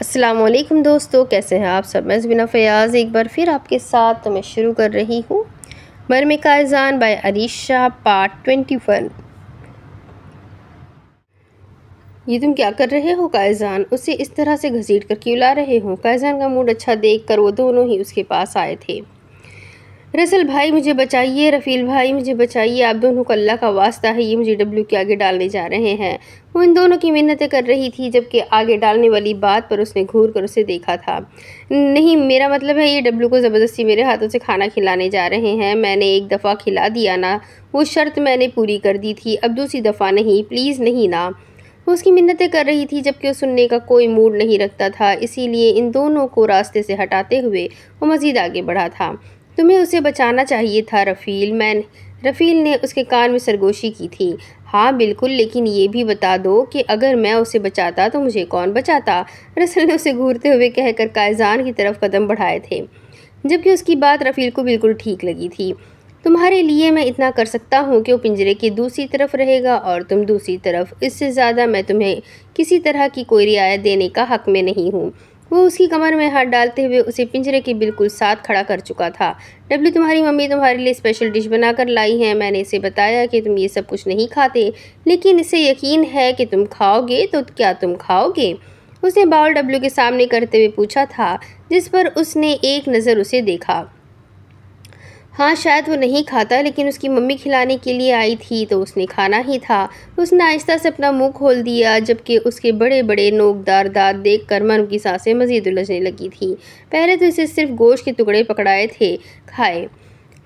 असलम दोस्तों कैसे हैं आप सब मैं ज़बीना फ़याज़ एक बार फिर आपके साथ तो मैं शुरू कर रही हूँ बर्म कायजान by Arisha part twenty one ये तुम क्या कर रहे हो कायजान उसे इस तरह से घसीट कर क्यों ला रहे हो कायजान का मूड अच्छा देख कर वो दोनों ही उसके पास आए थे रसल भाई मुझे बचाइए रफ़ील भाई मुझे बचाइए आप दोनों को अल्लाह का वास्ता है ये मुझे डब्ल्यू के आगे डालने जा रहे हैं वो इन दोनों की मिन्नतें कर रही थी जबकि आगे डालने वाली बात पर उसने घूर कर उसे देखा था नहीं मेरा मतलब है ये डब्ल्यू को ज़बरदस्ती मेरे हाथों से खाना खिलाने जा रहे हैं मैंने एक दफ़ा खिला दिया ना वो शर्त मैंने पूरी कर दी थी अब दूसरी दफ़ा नहीं प्लीज़ नहीं ना वो उसकी मिन्नतें कर रही थी जबकि वो सुनने का कोई मूड नहीं रखता था इसीलिए इन दोनों को रास्ते से हटाते हुए वो मज़ीद आगे बढ़ा था तुम्हें उसे बचाना चाहिए था रफ़ील मैंने रफ़ील ने उसके कान में सरगोशी की थी हाँ बिल्कुल लेकिन ये भी बता दो कि अगर मैं उसे बचाता तो मुझे कौन बचाता रसल ने उसे घूरते हुए कहकर कायजान की तरफ कदम बढ़ाए थे जबकि उसकी बात रफ़ील को बिल्कुल ठीक लगी थी तुम्हारे लिए मैं इतना कर सकता हूँ कि वो पिंजरे की दूसरी तरफ रहेगा और तुम दूसरी तरफ इससे ज़्यादा मैं तुम्हें किसी तरह की कोई रियायत देने का हक में नहीं हूँ वो उसकी कमर में हाथ डालते हुए उसे पिंजरे के बिल्कुल साथ खड़ा कर चुका था डब्ल्यू तुम्हारी मम्मी तुम्हारे लिए स्पेशल डिश बनाकर लाई है मैंने इसे बताया कि तुम ये सब कुछ नहीं खाते लेकिन इसे यकीन है कि तुम खाओगे तो क्या तुम खाओगे उसने बाउल डब्ल्यू के सामने करते हुए पूछा था जिस पर उसने एक नज़र उसे देखा हाँ शायद वो नहीं खाता लेकिन उसकी मम्मी खिलाने के लिए आई थी तो उसने खाना ही था उसने आहिस्ता से अपना मुंह खोल दिया जबकि उसके बड़े बड़े नोकदार दांत देख कर मनु की सांसें मज़ीद उलझने लगी थी पहले तो इसे सिर्फ गोश्त के टुकड़े पकड़ाए थे खाए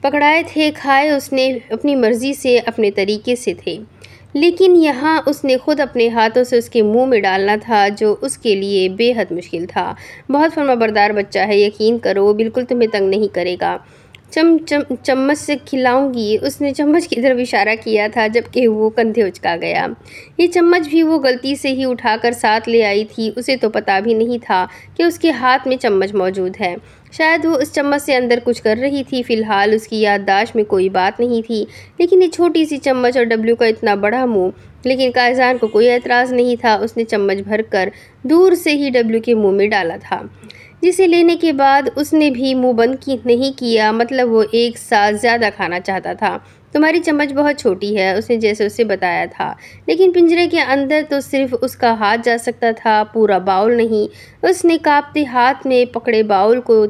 पकड़ाए थे खाए उसने अपनी मर्ज़ी से अपने तरीके से थे लेकिन यहाँ उसने खुद अपने हाथों से उसके मुंह में डालना था जो उसके लिए बेहद मुश्किल था बहुत फर्माबरदार बच्चा है यकीन करो बिल्कुल तुम्हें तंग नहीं करेगा चम चम चम्मच से खिलाऊंगी उसने चम्मच की तरफ इशारा किया था जबकि वो कंधे उचका गया ये चम्मच भी वो गलती से ही उठाकर साथ ले आई थी उसे तो पता भी नहीं था कि उसके हाथ में चम्मच मौजूद है शायद वो उस चम्मच से अंदर कुछ कर रही थी फ़िलहाल उसकी याददाश्त में कोई बात नहीं थी लेकिन ये छोटी सी चम्मच और डब्लू का इतना बड़ा मुँह लेकिन कायजान को कोई एतराज़ नहीं था उसने चम्मच भर दूर से ही डब्लू के मुँह में डाला था जिसे लेने के बाद उसने भी मुंह बंद की नहीं किया मतलब वो एक साथ ज़्यादा खाना चाहता था तुम्हारी चम्मच बहुत छोटी है उसने जैसे उसे बताया था लेकिन पिंजरे के अंदर तो सिर्फ उसका हाथ जा सकता था पूरा बाउल नहीं उसने कांपते हाथ में पकड़े बाउल को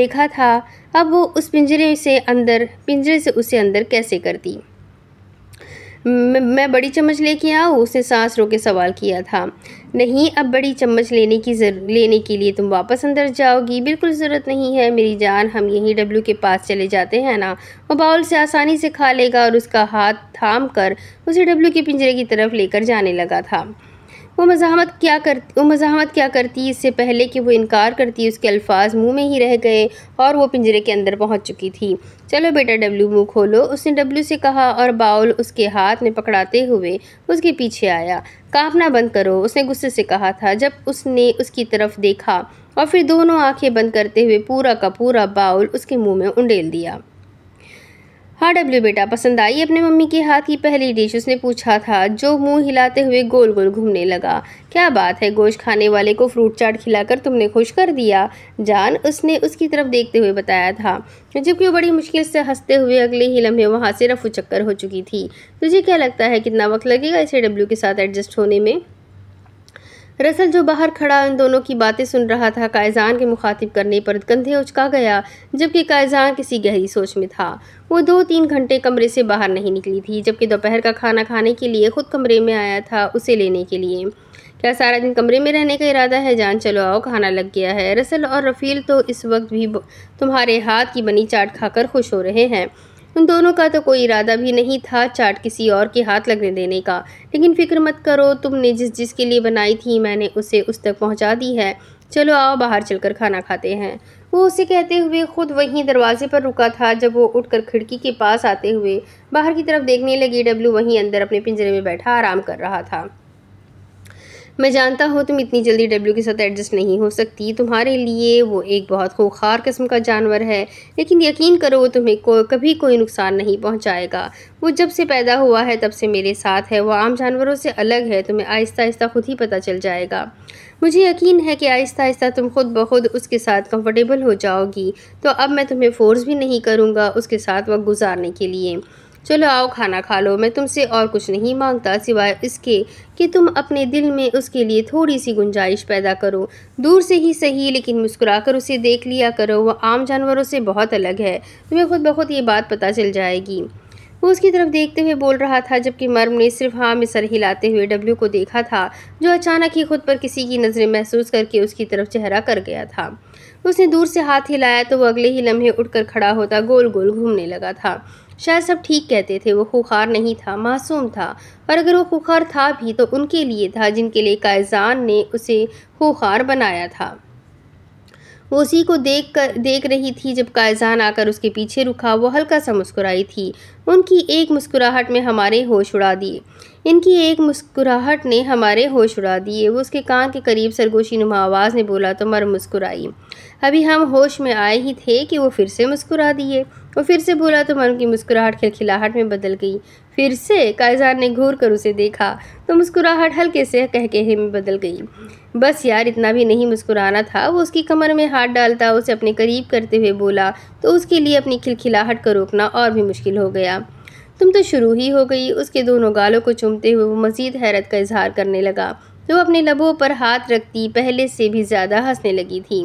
देखा था अब वो उस पिंजरे से अंदर पिंजरे से उसे अंदर कैसे करती मैं बड़ी चम्मच लेके आऊँ उसने सांस रोके सवाल किया था नहीं अब बड़ी चम्मच लेने की लेने के लिए तुम वापस अंदर जाओगी बिल्कुल ज़रूरत नहीं है मेरी जान हम यहीं डब्ल्यू के पास चले जाते हैं ना वो बाउल से आसानी से खा लेगा और उसका हाथ थाम कर उसे डब्ल्यू के पिंजरे की तरफ लेकर जाने लगा था वो मज़ात क्या कर वो मज़ामत क्या करती इससे पहले कि वो इनकार करती उसके अल्फाज मुंह में ही रह गए और वो पिंजरे के अंदर पहुंच चुकी थी चलो बेटा डब्लू मुंह खोलो उसने डब्लू से कहा और बाउल उसके हाथ में पकड़ाते हुए उसके पीछे आया कांपना बंद करो उसने गुस्से से कहा था जब उसने उसकी तरफ देखा और फिर दोनों आँखें बंद करते हुए पूरा का पूरा बाउल उसके मुँह में उंडेल दिया हाँ डब्ल्यू बेटा पसंद आई अपने मम्मी के हाथ की पहली डिश उसने पूछा था जो मुंह हिलाते हुए गोल गोल घूमने लगा क्या बात है गोश्त खाने वाले को फ्रूट चाट खिलाकर तुमने खुश कर दिया जान उसने उसकी तरफ देखते हुए बताया था जबकि वो बड़ी मुश्किल से हंसते हुए अगले ही लम्हे वहाँ से रफू चक्कर हो चुकी थी तुझे क्या लगता है कितना वक्त लगेगा इसे डब्ल्यू के साथ एडजस्ट होने में रसल जो बाहर खड़ा उन दोनों की बातें सुन रहा था कायजान के मुखातिब करने पर कंधे उचका गया जबकि कायजान किसी गहरी सोच में था वो दो तीन घंटे कमरे से बाहर नहीं निकली थी जबकि दोपहर का खाना खाने के लिए खुद कमरे में आया था उसे लेने के लिए क्या सारा दिन कमरे में रहने का इरादा है जान चलो आओ खाना लग गया है रसल और रफ़ील तो इस वक्त भी तुम्हारे हाथ की बनी चाट खाकर खुश हो रहे हैं उन दोनों का तो कोई इरादा भी नहीं था चाट किसी और के हाथ लगने देने का लेकिन फिक्र मत करो तुमने जिस जिस के लिए बनाई थी मैंने उसे उस तक पहुंचा दी है चलो आओ बाहर चलकर खाना खाते हैं वो उसे कहते हुए खुद वहीं दरवाजे पर रुका था जब वो उठकर खिड़की के पास आते हुए बाहर की तरफ देखने लगी डब्लू वहीं अंदर अपने पिंजरे में बैठा आराम कर रहा था मैं जानता हूँ तुम इतनी जल्दी डब्ल्यू के साथ एडजस्ट नहीं हो सकती तुम्हारे लिए वो एक बहुत खूंखार किस्म का जानवर है लेकिन यकीन करो वो तुम्हें को कभी कोई नुकसान नहीं पहुँचाएगा वो जब से पैदा हुआ है तब से मेरे साथ है वो आम जानवरों से अलग है तुम्हें आहिस्ता आहिस्ता खुद ही पता चल जाएगा मुझे यकीन है कि आहिस्ता आहिस्ता तुम खुद ब खुद उसके साथ कंफर्टेबल हो जाओगी तो अब मैं तुम्हें फ़ोर्स भी नहीं करूँगा उसके साथ वक्त गुजारने के लिए चलो आओ खाना खा लो मैं तुमसे और कुछ नहीं मांगता सिवाय इसके कि तुम अपने दिल में उसके लिए थोड़ी सी गुंजाइश पैदा करो दूर से ही सही लेकिन मुस्कुराकर उसे देख लिया करो वह आम जानवरों से बहुत अलग है तुम्हें खुद बहुत ये बात पता चल जाएगी वो उसकी तरफ देखते हुए बोल रहा था जबकि मर्म ने सिर्फ हाँ में सर हिलाते हुए डब्ल्यू को देखा था जो अचानक ही खुद पर किसी की नज़रें महसूस करके उसकी तरफ चेहरा कर गया था उसने दूर से हाथ हिलाया तो वो अगले ही लम्हे उठकर खड़ा होता गोल गोल घूमने लगा था शायद सब ठीक कहते थे वो खुखार नहीं था मासूम था पर अगर वो खुखार था भी तो उनके लिए था जिनके लिए कायजान ने उसे खुखार बनाया था वो उसी को देख कर देख रही थी जब कायजान आकर उसके पीछे रुका वो हल्का सा मुस्कुराई थी उनकी एक मुस्कुराहट में हमारे होश उड़ा दिए इनकी एक मुस्कुराहट ने हमारे होश उड़ा दिए वो उसके कान के करीब सरगोशी नुमा आवाज़ ने बोला तो मर मुस्कुराई अभी हम होश में आए ही थे कि वो फिर से मुस्कुरा दिए वो फिर से बोला तो मर उनकी मुस्कुराहट खिलखिलाहट में बदल गई फिर से कायजार ने घूर कर उसे देखा तो मुस्कुराहट हल्के से कहकहे में बदल गई बस यार इतना भी नहीं मुस्कुराना था वो उसकी कमर में हाथ डालता उसे अपने करीब करते हुए बोला तो उसके लिए अपनी खिलखिलाहट को रोकना और भी मुश्किल हो गया तुम तो शुरू ही हो गई उसके दोनों गालों को चूमते हुए वो मज़ीद हैरत का इजहार करने लगा जो अपने लबों पर हाथ रखती पहले से भी ज़्यादा हंसने लगी थी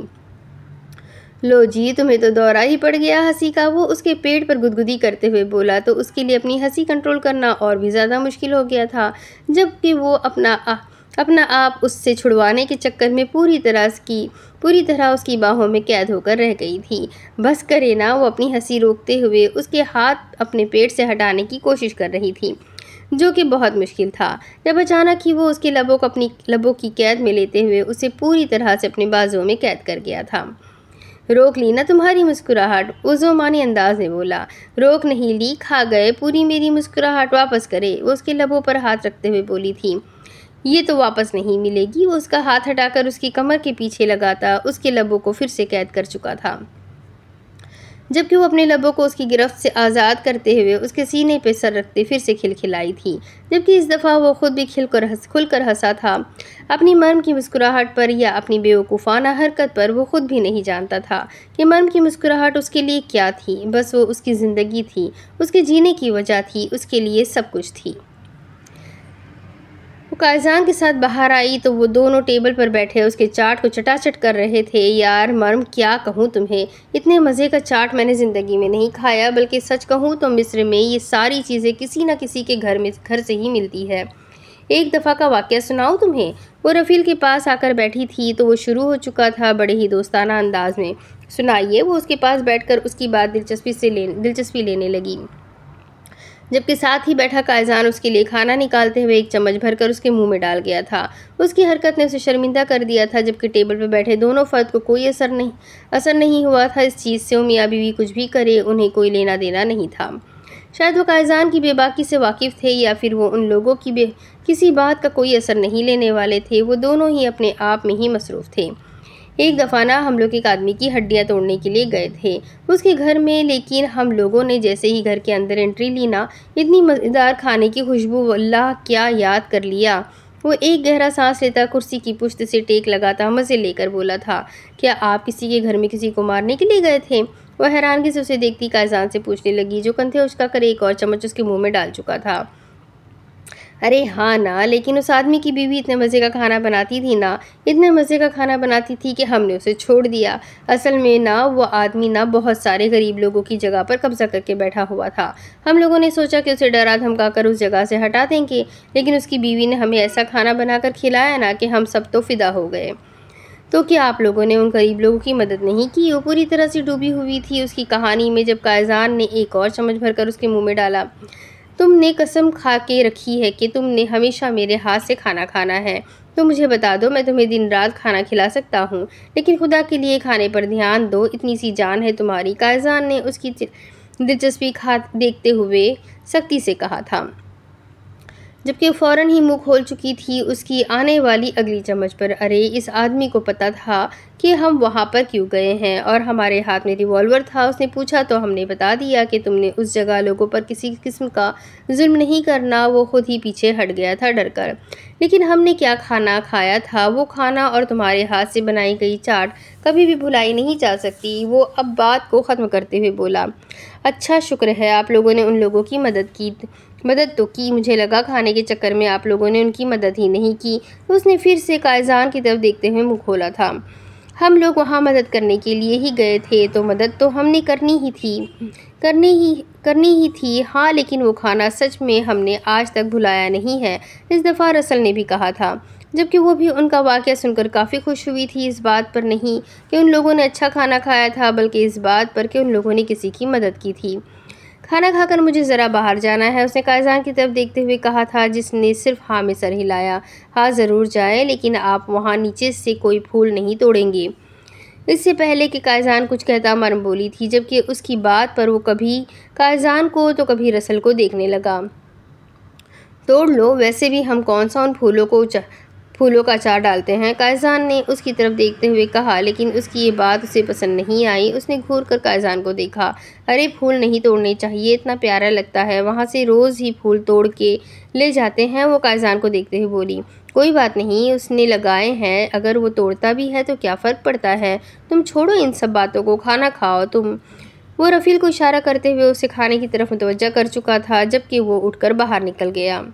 लो जी तुम्हें तो दौरा ही पड़ गया हंसी का वो उसके पेट पर गुदगुदी करते हुए बोला तो उसके लिए अपनी हंसी कंट्रोल करना और भी ज़्यादा मुश्किल हो गया था जबकि वो अपना आ, अपना आप उससे छुड़वाने के चक्कर में पूरी तरह की पूरी तरह उसकी बाहों में कैद होकर रह गई थी बस करे ना वो अपनी हंसी रोकते हुए उसके हाथ अपने पेट से हटाने की कोशिश कर रही थी जो कि बहुत मुश्किल था जब अचानक ही वो उसके लबों को अपनी लबों की कैद में लेते हुए उसे पूरी तरह से अपने बाजुओं में कैद कर गया था रोक ली ना तुम्हारी मुस्कुराहट उजोमानी अंदाज में बोला रोक नहीं ली खा गए पूरी मेरी मुस्कुराहट वापस करे वो उसके लबों पर हाथ रखते हुए बोली थी ये तो वापस नहीं मिलेगी वो उसका हाथ हटाकर उसकी कमर के पीछे लगाता उसके लबों को फिर से कैद कर चुका था जबकि वो अपने लबों को उसकी गिरफ्त से आज़ाद करते हुए उसके सीने पर सर रखते फिर से खिलखिलाई थी जबकि इस दफ़ा वो खुद भी खिलकर हंस खुल कर हंसा था अपनी मर्म की मुस्कुराहट पर या अपनी बेवकूफ़ाना हरकत पर वो खुद भी नहीं जानता था कि मर्म की मुस्कुराहट उसके लिए क्या थी बस वो उसकी ज़िंदगी थी उसके जीने की वजह थी उसके लिए सब कुछ थी वो कायजान के साथ बाहर आई तो वो दोनों टेबल पर बैठे उसके चाट को चटाचट कर रहे थे यार मर्म क्या कहूँ तुम्हें इतने मज़े का चाट मैंने ज़िंदगी में नहीं खाया बल्कि सच कहूँ तो मिस्र में ये सारी चीज़ें किसी न किसी के घर में घर से ही मिलती है एक दफ़ा का वाक्य सुनाऊँ तुम्हें वो रफ़ील के पास आकर बैठी थी तो वो शुरू हो चुका था बड़े ही दोस्ताना अंदाज में सुनाइए वो उसके पास बैठकर उसकी बात दिलचस्पी से ले दिलचस्पी लेने लगी जबकि साथ ही बैठा कायजान उसके लिए खाना निकालते हुए एक चम्मच भरकर उसके मुंह में डाल गया था उसकी हरकत ने उसे शर्मिंदा कर दिया था जबकि टेबल पर बैठे दोनों फर्द को कोई असर नहीं असर नहीं हुआ था इस चीज़ से उमिया बीवी कुछ भी करे उन्हें कोई लेना देना नहीं था शायद वो कायजान की बेबाकी से वाकिफ़ थे या फिर वो उन लोगों की किसी बात का कोई असर नहीं लेने वाले थे वो दोनों ही अपने आप में ही मसरूफ़ थे एक दफ़ा ना हम लोग एक आदमी की हड्डियाँ तोड़ने के लिए गए थे उसके घर में लेकिन हम लोगों ने जैसे ही घर के अंदर एंट्री ली ना इतनी मज़ेदार खाने की खुशबू अल्लाह क्या याद कर लिया वो एक गहरा सांस लेता कुर्सी की पुश्त से टेक लगाता मज़े लेकर बोला था क्या आप किसी के घर में किसी को मारने के लिए गए थे वह हैरानगी से उसे देखती कायजान से पूछने लगी जो कंधे उसका कर एक और चम्मच उसके मुंह में डाल चुका था अरे हाँ ना लेकिन उस आदमी की बीवी इतने मज़े का खाना बनाती थी ना इतने मज़े का खाना बनाती थी कि हमने उसे छोड़ दिया असल में ना वो आदमी ना बहुत सारे गरीब लोगों की जगह पर कब्ज़ा करके बैठा हुआ था हम लोगों ने सोचा कि उसे डरा धमका कर उस जगह से हटा देंगे लेकिन उसकी बीवी ने हमें ऐसा खाना बनाकर खिलाया ना कि हम सब तो फ़िदा हो गए तो क्या आप लोगों ने उन गरीब लोगों की मदद नहीं की वो पूरी तरह से डूबी हुई थी उसकी कहानी में जब कायजान ने एक और चम्मच भरकर उसके मुंह में डाला तुमने कसम खा के रखी है कि तुमने हमेशा मेरे हाथ से खाना खाना है तो मुझे बता दो मैं तुम्हें दिन रात खाना खिला सकता हूँ लेकिन खुदा के लिए खाने पर ध्यान दो इतनी सी जान है तुम्हारी कायजान ने उसकी दिलचस्पी खा देखते हुए सख्ती से कहा था जबकि फ़ौर ही मुँह खोल चुकी थी उसकी आने वाली अगली चम्मच पर अरे इस आदमी को पता था कि हम वहाँ पर क्यों गए हैं और हमारे हाथ में रिवॉल्वर था उसने पूछा तो हमने बता दिया कि तुमने उस जगह लोगों पर किसी किस्म का जुल्म नहीं करना वो खुद ही पीछे हट गया था डर कर लेकिन हमने क्या खाना खाया था वो खाना और तुम्हारे हाथ से बनाई गई चाट कभी भी भुलाई नहीं जा सकती वो अब बात को ख़त्म करते हुए बोला अच्छा शुक्र है आप लोगों ने उन लोगों की मदद की मदद तो की मुझे लगा खाने के चक्कर में आप लोगों ने उनकी मदद ही नहीं की उसने फिर से कायजान की तरफ देखते हुए मुँह खोला था हम लोग वहाँ मदद करने के लिए ही गए थे तो मदद तो हमने करनी ही थी करनी ही करनी ही थी हाँ लेकिन वो खाना सच में हमने आज तक भुलाया नहीं है इस दफ़ा रसल ने भी कहा था जबकि वो भी उनका वाक़ सुनकर काफ़ी खुश हुई थी इस बात पर नहीं कि उन लोगों ने अच्छा खाना खाया था बल्कि इस बात पर कि उन लोगों ने किसी की मदद की थी खाना खाकर मुझे ज़रा बाहर जाना है उसने कायजान की तरफ देखते हुए कहा था जिसने सिर्फ हाँ में सर हिलाया हाँ ज़रूर जाए लेकिन आप वहाँ नीचे से कोई फूल नहीं तोड़ेंगे इससे पहले कि कायजान कुछ कहता मरम बोली थी जबकि उसकी बात पर वो कभी कायजान को तो कभी रसल को देखने लगा तोड़ लो वैसे भी हम कौन सा उन फूलों को फूलों का अचार डालते हैं कायजान ने उसकी तरफ देखते हुए कहा लेकिन उसकी ये बात उसे पसंद नहीं आई उसने घूर कर कायजान को देखा अरे फूल नहीं तोड़ने चाहिए इतना प्यारा लगता है वहाँ से रोज़ ही फूल तोड़ के ले जाते हैं वो कायजान को देखते हुए बोली कोई बात नहीं उसने लगाए हैं अगर वो तोड़ता भी है तो क्या फ़र्क पड़ता है तुम छोड़ो इन सब बातों को खाना खाओ तुम वो रफ़ील को इशारा करते हुए उसे खाने की तरफ मुतवज़ा कर चुका था जबकि वो उठकर बाहर निकल गया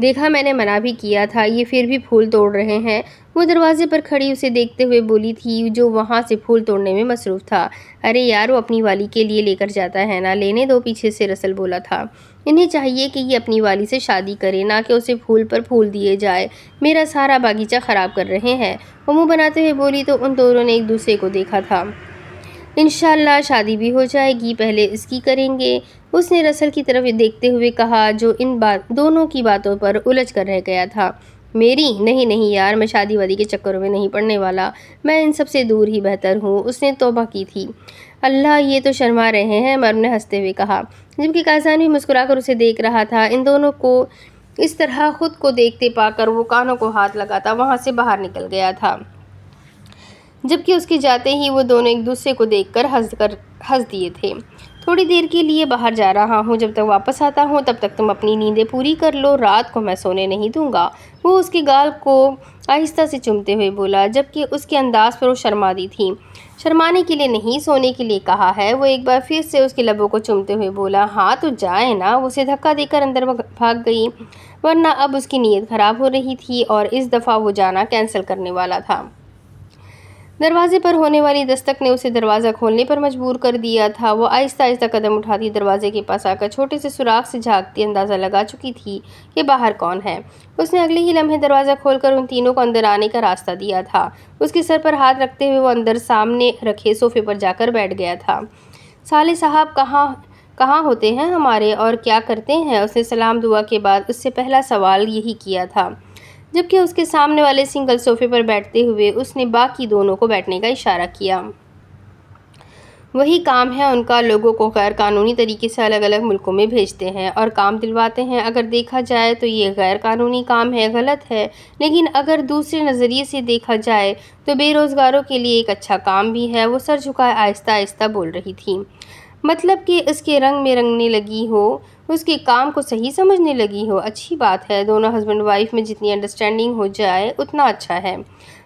देखा मैंने मना भी किया था ये फिर भी फूल तोड़ रहे हैं वो दरवाजे पर खड़ी उसे देखते हुए बोली थी जो वहाँ से फूल तोड़ने में मसरूफ़ था अरे यार वो अपनी वाली के लिए लेकर जाता है ना लेने दो पीछे से रसल बोला था इन्हें चाहिए कि ये अपनी वाली से शादी करे ना कि उसे फूल पर फूल दिए जाए मेरा सारा बागीचा ख़राब कर रहे हैं वो मुँह बनाते हुए बोली तो उन दोनों ने एक दूसरे को देखा था इन शादी भी हो जाएगी पहले इसकी करेंगे उसने रसल की तरफ देखते हुए कहा जो इन बात दोनों की बातों पर उलझ कर रह गया था मेरी नहीं नहीं यार मैं शादी वादी के चक्करों में नहीं पड़ने वाला मैं इन सब से दूर ही बेहतर हूँ उसने तोबा की थी अल्लाह ये तो शर्मा रहे हैं मरम ने हंसते हुए कहा जबकि काजान भी मुस्कुराकर उसे देख रहा था इन दोनों को इस तरह खुद को देखते पाकर वो कानों को हाथ लगाता वहाँ से बाहर निकल गया था जबकि उसके जाते ही वो दोनों एक दूसरे को देख कर हंस कर हंस दिए थे थोड़ी देर के लिए बाहर जा रहा हूँ जब तक वापस आता हूँ तब तक तुम अपनी नींदें पूरी कर लो रात को मैं सोने नहीं दूंगा वो उसके गाल को आहिस्ता से चुमते हुए बोला जबकि उसके अंदाज पर वो शर्मा दी थी शर्माने के लिए नहीं सोने के लिए कहा है वो एक बार फिर से उसके लबों को चुमते हुए बोला हाँ तो जाए ना उसे धक्का देकर अंदर भाग गई वरना अब उसकी नीयत ख़राब हो रही थी और इस दफ़ा वो जाना कैंसिल करने वाला था दरवाजे पर होने वाली दस्तक ने उसे दरवाज़ा खोलने पर मजबूर कर दिया था वो आहिस्ता आहिस्ता कदम उठाती दरवाजे के पास आकर छोटे से सुराख से झांकती अंदाज़ा लगा चुकी थी कि बाहर कौन है उसने अगले ही लम्हे दरवाज़ा खोलकर उन तीनों को अंदर आने का रास्ता दिया था उसके सर पर हाथ रखते हुए वो अंदर सामने रखे सोफे पर जाकर बैठ गया था साले साहब कहाँ कहाँ होते हैं हमारे और क्या करते हैं उसने सलाम दुआ के बाद उससे पहला सवाल यही किया था जबकि उसके सामने वाले सिंगल सोफे पर बैठते हुए उसने बाकी दोनों को बैठने का इशारा किया वही काम है उनका लोगों को गैर कानूनी तरीके से अलग अलग मुल्कों में भेजते हैं और काम दिलवाते हैं अगर देखा जाए तो ये गैर कानूनी काम है गलत है लेकिन अगर दूसरे नज़रिए से देखा जाए तो बेरोज़गारों के लिए एक अच्छा काम भी है वो सर झुकाए आहिस्ता आहिस्ता बोल रही थी मतलब कि इसके रंग में रंगने लगी हो उसके काम को सही समझने लगी हो अच्छी बात है दोनों हस्बैंड वाइफ में जितनी अंडरस्टैंडिंग हो जाए उतना अच्छा है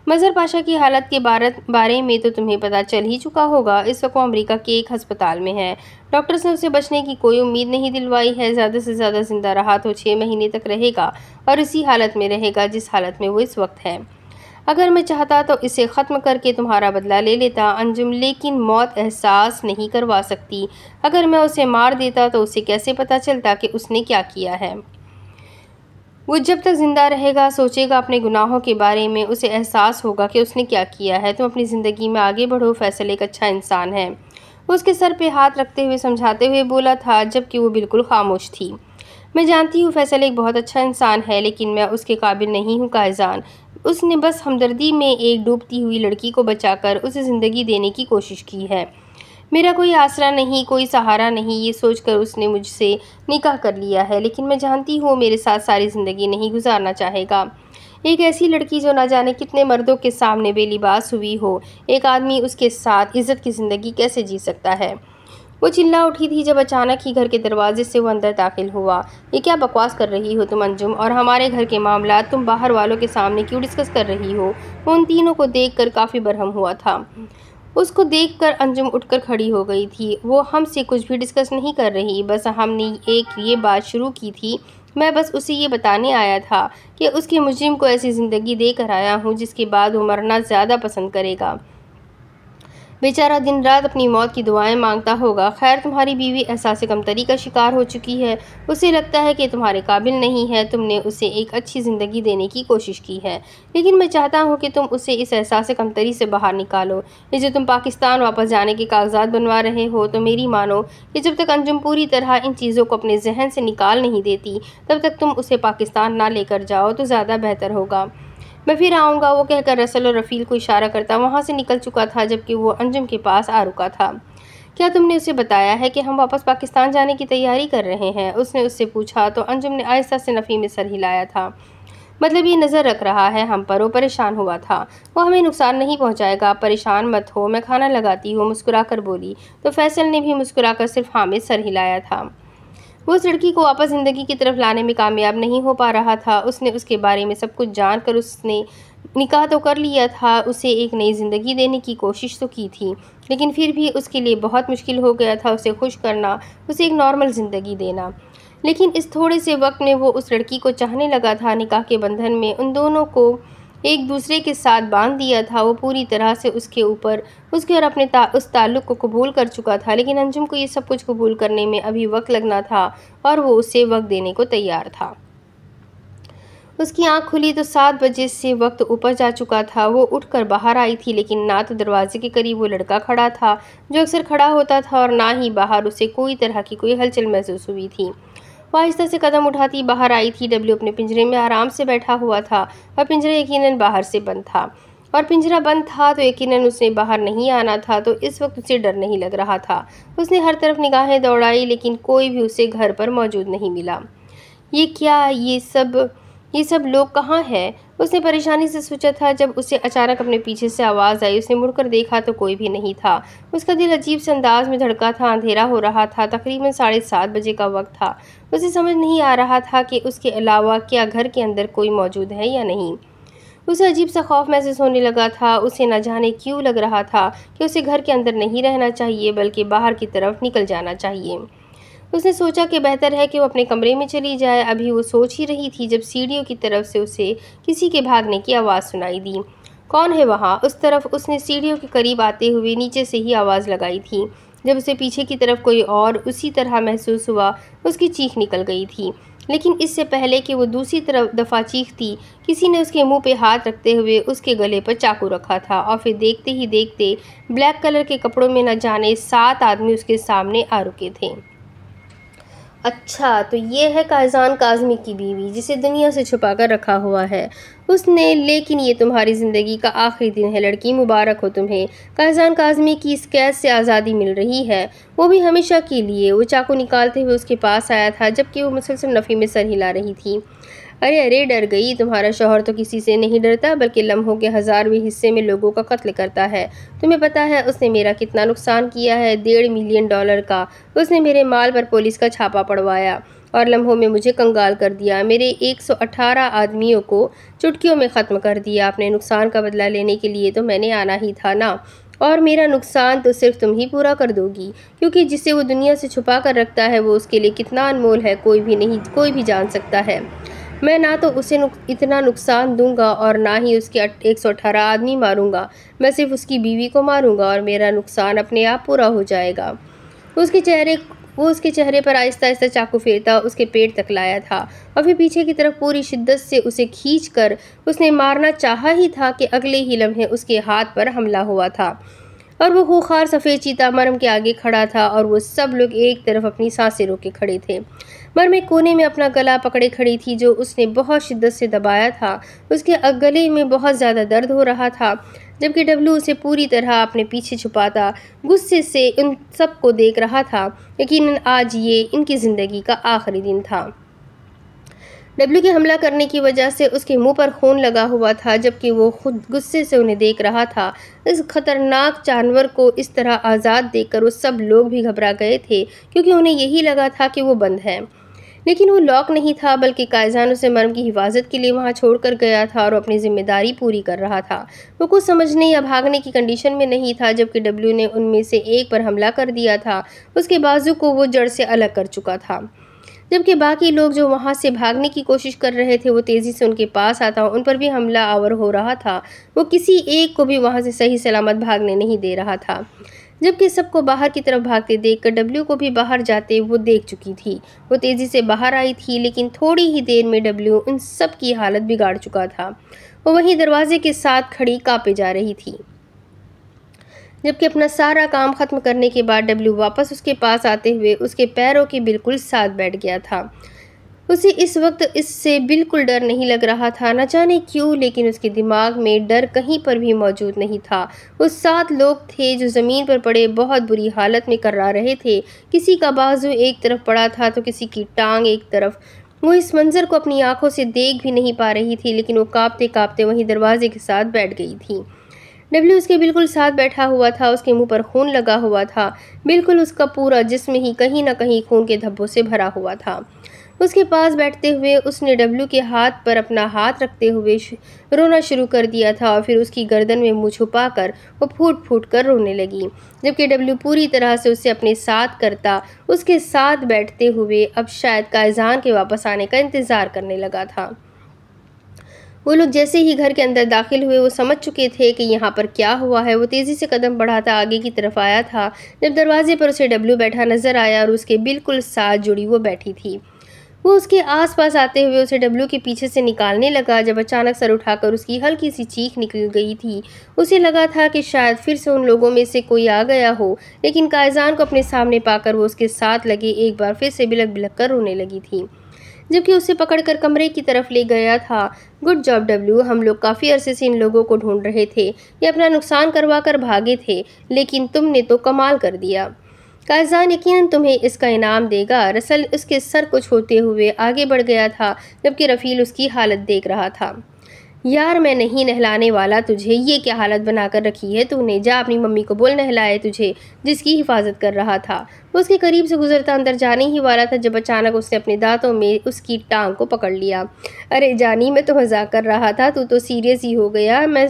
मज़र पाशा की हालत के भारत बारे में तो तुम्हें पता चल ही चुका होगा इस वक्त अमरीका के एक अस्पताल में है डॉक्टर्स ने उसे बचने की कोई उम्मीद नहीं दिलवाई है ज़्यादा से ज़्यादा ज़िंदा रहा तो छः महीने तक रहेगा और इसी हालत में रहेगा जिस हालत में वो इस वक्त है अगर मैं चाहता तो इसे ख़त्म करके तुम्हारा बदला ले लेता अंजुम लेकिन मौत एहसास नहीं करवा सकती अगर मैं उसे मार देता तो उसे कैसे पता चलता कि उसने क्या किया है वो जब तक ज़िंदा रहेगा सोचेगा अपने गुनाहों के बारे में उसे एहसास होगा कि उसने क्या किया है तुम अपनी ज़िंदगी में आगे बढ़ो फैसल एक अच्छा इंसान है उसके सर पे हाथ रखते हुए समझाते हुए बोला था जबकि वो बिल्कुल खामोश थी मैं जानती हूँ फैसल एक बहुत अच्छा इंसान है लेकिन मैं उसके काबिल नहीं हूँ काजान उसने बस हमदर्दी में एक डूबती हुई लड़की को बचाकर उसे ज़िंदगी देने की कोशिश की है मेरा कोई आसरा नहीं कोई सहारा नहीं ये सोचकर उसने मुझसे निकाह कर लिया है लेकिन मैं जानती हूँ मेरे साथ सारी ज़िंदगी नहीं गुजारना चाहेगा एक ऐसी लड़की जो ना जाने कितने मर्दों के सामने बेलिबास हुई हो एक आदमी उसके साथ इज़्ज़त की ज़िंदगी कैसे जी सकता है वो चिल्ला उठी थी जब अचानक ही घर के दरवाजे से वो अंदर दाखिल हुआ ये क्या बकवास कर रही हो तुम अंजुम और हमारे घर के मामला तुम बाहर वालों के सामने क्यों डिस्कस कर रही हो वो उन तीनों को देख कर काफ़ी बरहम हुआ था उसको देखकर अंजुम उठकर खड़ी हो गई थी वो हमसे कुछ भी डिस्कस नहीं कर रही बस हमने एक ये बात शुरू की थी मैं बस उसे ये बताने आया था कि उसके मुजरिम को ऐसी ज़िंदगी दे कर आया हूँ जिसके बाद वो मरना ज़्यादा पसंद करेगा बेचारा दिन रात अपनी मौत की दुआएं मांगता होगा खैर तुम्हारी बीवी एहसास कमतरी का शिकार हो चुकी है उसे लगता है कि तुम्हारे काबिल नहीं है तुमने उसे एक अच्छी ज़िंदगी देने की कोशिश की है लेकिन मैं चाहता हूँ कि तुम उसे इस एहसास कमतरी से बाहर निकालो ये जो तुम पाकिस्तान वापस जाने के कागजात बनवा रहे हो तो मेरी मानो कि जब तक अंजुम पूरी तरह इन चीज़ों को अपने जहन से निकाल नहीं देती तब तक तुम उसे पाकिस्तान ना लेकर जाओ तो ज़्यादा बेहतर होगा मैं फिर आऊँगा वो कहकर रसल और रफ़ील को इशारा करता वहाँ से निकल चुका था जबकि वो अंजम के पास आ रुका था क्या तुमने उसे बताया है कि हम वापस पाकिस्तान जाने की तैयारी कर रहे हैं उसने उससे पूछा तो अंजुम ने आहिस्ता से नफ़ी में सर हिलाया था मतलब ये नज़र रख रहा है हम पर वो परेशान हुआ था वो हमें नुकसान नहीं पहुंचाएगा परेशान मत हो मैं खाना लगाती हूँ मुस्कुरा कर बोली तो फैसल ने भी मुस्कुरा कर सिर्फ हामिद सर हिलाया था वो उस लड़की को वापस ज़िंदगी की तरफ लाने में कामयाब नहीं हो पा रहा था उसने उसके बारे में सब कुछ जान कर उसने निकाह तो कर लिया था उसे एक नई ज़िंदगी देने की कोशिश तो की थी लेकिन फिर भी उसके लिए बहुत मुश्किल हो गया था उसे खुश करना उसे एक नॉर्मल ज़िंदगी देना लेकिन इस थोड़े से वक्त में वो उस लड़की को चाहने लगा था निकाह के बंधन में उन दोनों को एक दूसरे के साथ बांध दिया था वो पूरी तरह से उसके ऊपर उसके और अपने ता, उस ताल्लुक़ को कबूल कर चुका था लेकिन अंजुम को ये सब कुछ कबूल करने में अभी वक्त लगना था और वो उसे वक्त देने को तैयार था उसकी आंख खुली तो सात बजे से वक्त ऊपर जा चुका था वो उठकर बाहर आई थी लेकिन ना तो दरवाजे के करीब वो लड़का खड़ा था जो अक्सर खड़ा होता था और ना ही बाहर उसे कोई तरह की कोई हलचल महसूस हुई थी वह आहिस्ता से कदम उठाती बाहर आई थी डब्ल्यू अपने पिंजरे में आराम से बैठा हुआ था और पिंजरा यकीनन बाहर से बंद था और पिंजरा बंद था तो यकीनन उसने बाहर नहीं आना था तो इस वक्त उसे डर नहीं लग रहा था उसने हर तरफ निगाहें दौड़ाई लेकिन कोई भी उसे घर पर मौजूद नहीं मिला ये क्या ये सब ये सब लोग कहाँ हैं उसने परेशानी से सोचा था जब उसे अचानक अपने पीछे से आवाज़ आई उसने मुड़कर देखा तो कोई भी नहीं था उसका दिल अजीब से अंदाज में धड़का था अंधेरा हो रहा था तकरीबन साढ़े सात बजे का वक्त था उसे समझ नहीं आ रहा था कि उसके अलावा क्या घर के अंदर कोई मौजूद है या नहीं उसे अजीब सा खौफ महसूस होने लगा था उसे न जाने क्यों लग रहा था कि उसे घर के अंदर नहीं रहना चाहिए बल्कि बाहर की तरफ निकल जाना चाहिए उसने सोचा कि बेहतर है कि वो अपने कमरे में चली जाए अभी वो सोच ही रही थी जब सीढ़ियों की तरफ से उसे किसी के भागने की आवाज़ सुनाई दी कौन है वहाँ उस तरफ उसने सीढ़ियों के करीब आते हुए नीचे से ही आवाज़ लगाई थी जब उसे पीछे की तरफ कोई और उसी तरह महसूस हुआ उसकी चीख निकल गई थी लेकिन इससे पहले कि वो दूसरी तरफ दफ़ा चीखती किसी ने उसके मुंह पे हाथ रखते हुए उसके गले पर चाकू रखा था और फिर देखते ही देखते ब्लैक कलर के कपड़ों में न जाने सात आदमी उसके सामने आ रुके थे अच्छा तो ये है काजान काजमी की बीवी जिसे दुनिया से छुपा कर रखा हुआ है उसने लेकिन ये तुम्हारी ज़िंदगी का आखिरी दिन है लड़की मुबारक हो तुम्हें काजान काजमी की इस कैद से आज़ादी मिल रही है वो भी हमेशा के लिए वो चाकू निकालते हुए उसके पास आया था जबकि वो मुसलसल नफ़ी में सर हिला रही थी अरे अरे डर गई तुम्हारा शोहर तो किसी से नहीं डरता बल्कि लम्हों के हज़ारवें हिस्से में लोगों का कत्ल करता है तुम्हें पता है उसने मेरा कितना नुकसान किया है डेढ़ मिलियन डॉलर का उसने मेरे माल पर पुलिस का छापा पड़वाया और लम्हों में मुझे कंगाल कर दिया मेरे 118 आदमियों को चुटकियों में ख़त्म कर दिया अपने नुकसान का बदला लेने के लिए तो मैंने आना ही था ना और मेरा नुकसान तो सिर्फ तुम ही पूरा कर दोगी क्योंकि जिसे वो दुनिया से छुपा कर रखता है वो उसके लिए कितना अनमोल है कोई भी नहीं कोई भी जान सकता है मैं ना तो उसे नुक, इतना नुकसान दूंगा और ना ही उसके एक सौ अठारह आदमी मारूंगा मैं सिर्फ उसकी बीवी को मारूंगा और मेरा नुकसान अपने आप पूरा हो जाएगा उसके चेहरे वो उसके चेहरे पर आहिस्ता आहिस्ता चाकू फेरता उसके पेट तक लाया था और फिर पीछे की तरफ पूरी शिद्दत से उसे खींच कर उसने मारना चाहा ही था कि अगले ही लम्हे उसके हाथ पर हमला हुआ था और वो खूखार सफ़ेद चीता मरम के आगे खड़ा था और वो सब लोग एक तरफ अपनी सांसें रोके खड़े थे मरम एक कोने में अपना गला पकड़े खड़ी थी जो उसने बहुत शिद्दत से दबाया था उसके गले में बहुत ज़्यादा दर्द हो रहा था जबकि डब्लू उसे पूरी तरह अपने पीछे छुपाता गुस्से से उन सबको देख रहा था यकीन आज ये इनकी ज़िंदगी का आखिरी दिन था डब्ल्यू के हमला करने की वजह से उसके मुंह पर खून लगा हुआ था जबकि वो खुद गुस्से से उन्हें देख रहा था इस खतरनाक जानवर को इस तरह आज़ाद देखकर वो सब लोग भी घबरा गए थे क्योंकि उन्हें यही लगा था कि वो बंद है लेकिन वो लॉक नहीं था बल्कि कायजान उसे मर्म की हिफाजत के लिए वहाँ छोड़ कर गया था और अपनी जिम्मेदारी पूरी कर रहा था वो कुछ समझने या भागने की कंडीशन में नहीं था जबकि डब्ल्यू ने उनमें से एक पर हमला कर दिया था उसके बाजू को वो जड़ से अलग कर चुका था जबकि बाकी लोग जो वहाँ से भागने की कोशिश कर रहे थे वो तेज़ी से उनके पास आता उन पर भी हमला आवर हो रहा था वो किसी एक को भी वहाँ से सही सलामत भागने नहीं दे रहा था जबकि सबको बाहर की तरफ भागते देख कर डब्ल्यू को भी बाहर जाते वो देख चुकी थी वो तेज़ी से बाहर आई थी लेकिन थोड़ी ही देर में डब्ल्यू उन सब की हालत बिगाड़ चुका था वो वहीं दरवाजे के साथ खड़ी काँपे जा रही थी जबकि अपना सारा काम ख़त्म करने के बाद डब्ल्यू वापस उसके पास आते हुए उसके पैरों के बिल्कुल साथ बैठ गया था उसे इस वक्त इससे बिल्कुल डर नहीं लग रहा था न जाने क्यों लेकिन उसके दिमाग में डर कहीं पर भी मौजूद नहीं था उस सात लोग थे जो ज़मीन पर पड़े बहुत बुरी हालत में करा रहे थे किसी का बाजू एक तरफ पड़ा था तो किसी की टांग एक तरफ वो इस मंज़र को अपनी आंखों से देख भी नहीं पा रही थी लेकिन वो कांपते कांपते वहीं दरवाजे के साथ बैठ गई थी डब्ल्यू उसके बिल्कुल साथ बैठा हुआ था उसके मुंह पर खून लगा हुआ था बिल्कुल उसका पूरा जिसम ही कहीं ना कहीं खून के धब्बों से भरा हुआ था उसके पास बैठते हुए उसने डब्ल्यू के हाथ पर अपना हाथ रखते हुए रोना शुरू कर दिया था और फिर उसकी गर्दन में मुँह छुपा कर वो फूट फूट कर रोने लगी जबकि डब्ल्यू पूरी तरह से उसे अपने साथ करता उसके साथ बैठते हुए अब शायद कायजान के वापस आने का इंतज़ार करने लगा था वो लोग जैसे ही घर के अंदर दाखिल हुए वो समझ चुके थे कि यहाँ पर क्या हुआ है वो तेज़ी से कदम बढ़ाता आगे की तरफ आया था जब दरवाजे पर उसे डब्लू बैठा नजर आया और उसके बिल्कुल साथ जुड़ी वो बैठी थी वो उसके आसपास आते हुए उसे डब्लू के पीछे से निकालने लगा जब अचानक सर उठाकर उसकी हल्की सी चीख निकल गई थी उसे लगा था कि शायद फिर से उन लोगों में से कोई आ गया हो लेकिन कायजान को अपने सामने पाकर वो उसके साथ लगे एक बार फिर से बिलक बिलक कर रोने लगी थी जबकि उसे पकड़कर कमरे की तरफ ले गया था गुड जॉब डब्ल्यू हम लोग काफ़ी अरसे से इन लोगों को ढूंढ रहे थे ये अपना नुकसान करवा कर भागे थे लेकिन तुमने तो कमाल कर दिया काजान यकीन तुम्हें इसका इनाम देगा रसल उसके सर को छोते हुए आगे बढ़ गया था जबकि रफ़ील उसकी हालत देख रहा था यार मैं नहीं नहलाने वाला तुझे ये क्या हालत बनाकर रखी है तूने जा अपनी मम्मी को बोल नहलाए तुझे जिसकी हिफाजत कर रहा था वो उसके करीब से गुजरता अंदर जाने ही वाला था जब अचानक उसने अपने दांतों में उसकी टांग को पकड़ लिया अरे जानी मैं तो मजाक कर रहा था तू तो सीरियस ही हो गया मैं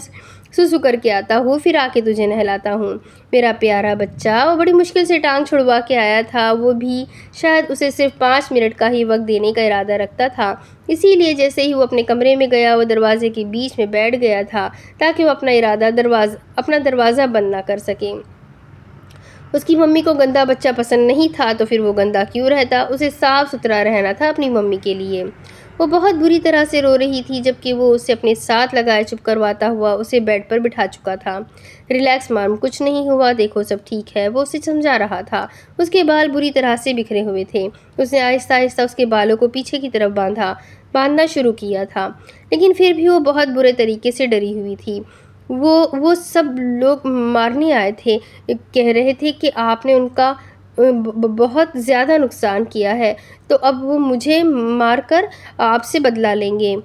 सुसु करके आता हूँ फिर आके तुझे नहलाता हूँ मेरा प्यारा बच्चा वो बड़ी मुश्किल से टांग छुड़वा के आया था वो भी शायद उसे सिर्फ पाँच मिनट का ही वक्त देने का इरादा रखता था इसीलिए जैसे ही वो अपने कमरे में गया वो दरवाजे के बीच में बैठ गया था ताकि वो अपना इरादा दरवाज़ अपना दरवाज़ा बंद ना कर सके उसकी मम्मी को गंदा बच्चा पसंद नहीं था तो फिर वो गंदा क्यों रहता उसे साफ़ सुथरा रहना था अपनी मम्मी के लिए वो बहुत बुरी तरह से रो रही थी जबकि वो उसे अपने साथ लगाए चुप करवाता हुआ उसे बेड पर बिठा चुका था रिलैक्स मैम कुछ नहीं हुआ देखो सब ठीक है वो उसे समझा रहा था उसके बाल बुरी तरह से बिखरे हुए थे उसने आहिस्ता आहिस्ता उसके बालों को पीछे की तरफ बांधा बांधना शुरू किया था लेकिन फिर भी वो बहुत बुरे तरीके से डरी हुई थी वो वो सब लोग मारने आए थे कह रहे थे कि आपने उनका बहुत ज़्यादा नुकसान किया है तो अब वो मुझे मार कर आपसे बदला लेंगे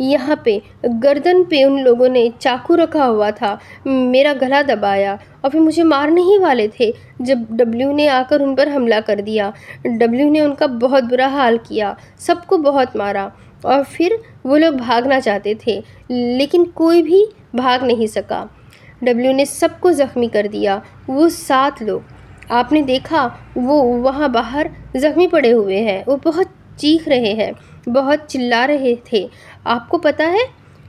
यहाँ पे गर्दन पे उन लोगों ने चाकू रखा हुआ था मेरा गला दबाया और फिर मुझे मारने ही वाले थे जब डब्ल्यू ने आकर उन पर हमला कर दिया डब्ल्यू ने उनका बहुत बुरा हाल किया सबको बहुत मारा और फिर वो लोग भागना चाहते थे लेकिन कोई भी भाग नहीं सका डब्ल्यू ने सबको ज़ख्मी कर दिया वो सात लोग आपने देखा वो वहाँ बाहर ज़ख्मी पड़े हुए हैं वो बहुत चीख रहे हैं बहुत चिल्ला रहे थे आपको पता है